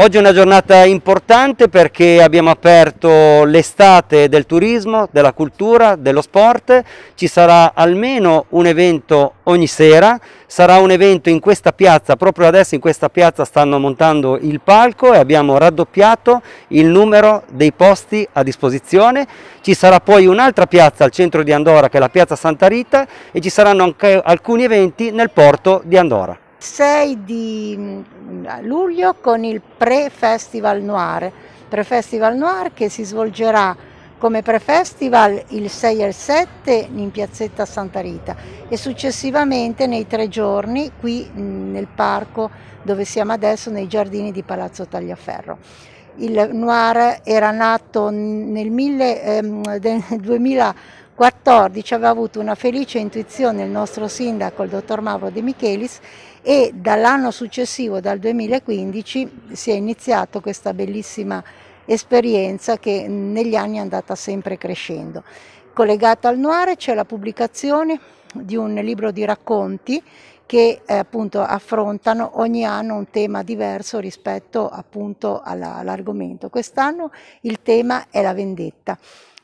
Oggi è una giornata importante perché abbiamo aperto l'estate del turismo, della cultura, dello sport, ci sarà almeno un evento ogni sera, sarà un evento in questa piazza, proprio adesso in questa piazza stanno montando il palco e abbiamo raddoppiato il numero dei posti a disposizione, ci sarà poi un'altra piazza al centro di Andorra che è la piazza Santa Rita e ci saranno anche alcuni eventi nel porto di Andorra. 6 di mm, luglio con il Pre-Festival Noir, Pre-Festival Noir che si svolgerà come Pre-Festival il 6 e il 7 in piazzetta Santa Rita e successivamente nei tre giorni qui mm, nel parco dove siamo adesso nei giardini di Palazzo Tagliaferro. Il noir era nato nel, 1000, eh, nel 2000 14 aveva avuto una felice intuizione il nostro sindaco, il dottor Mauro De Michelis, e dall'anno successivo, dal 2015, si è iniziato questa bellissima esperienza che negli anni è andata sempre crescendo. Collegata al Noire c'è la pubblicazione di un libro di racconti che eh, appunto affrontano ogni anno un tema diverso rispetto appunto all'argomento. All Quest'anno il tema è la vendetta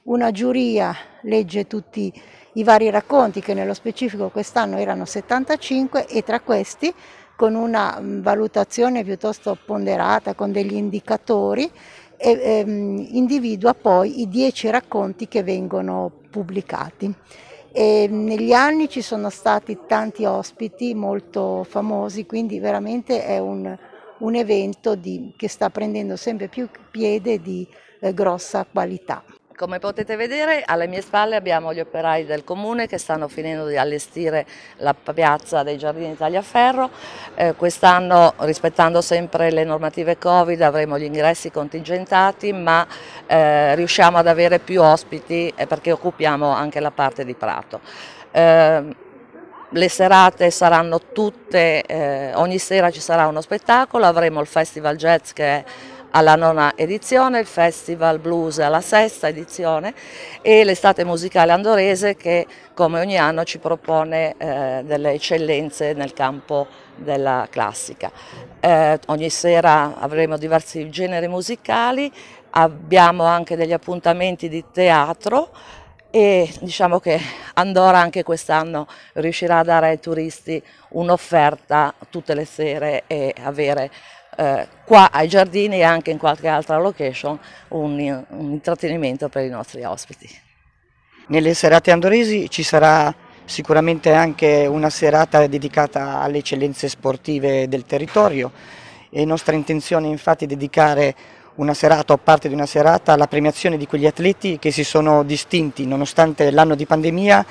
una giuria legge tutti i vari racconti che nello specifico quest'anno erano 75 e tra questi con una mm, valutazione piuttosto ponderata, con degli indicatori, e, ehm, individua poi i 10 racconti che vengono pubblicati. E mm, negli anni ci sono stati tanti ospiti molto famosi, quindi veramente è un, un evento di, che sta prendendo sempre più piede di eh, grossa qualità. Come potete vedere alle mie spalle abbiamo gli operai del comune che stanno finendo di allestire la piazza dei giardini Tagliaferro, eh, quest'anno rispettando sempre le normative Covid avremo gli ingressi contingentati ma eh, riusciamo ad avere più ospiti eh, perché occupiamo anche la parte di Prato. Eh, le serate saranno tutte, eh, ogni sera ci sarà uno spettacolo, avremo il Festival Jazz che è alla nona edizione, il Festival Blues alla sesta edizione e l'estate musicale andorese che come ogni anno ci propone eh, delle eccellenze nel campo della classica. Eh, ogni sera avremo diversi generi musicali, abbiamo anche degli appuntamenti di teatro e diciamo che Andorra anche quest'anno riuscirà a dare ai turisti un'offerta tutte le sere e avere eh, qua ai giardini e anche in qualche altra location un, un intrattenimento per i nostri ospiti. Nelle serate andoresi ci sarà sicuramente anche una serata dedicata alle eccellenze sportive del territorio È nostra intenzione infatti dedicare una serata o parte di una serata alla premiazione di quegli atleti che si sono distinti nonostante l'anno di pandemia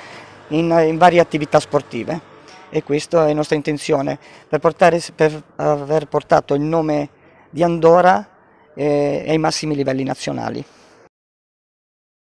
in, in varie attività sportive e questa è la nostra intenzione per, portare, per aver portato il nome di Andorra eh, ai massimi livelli nazionali.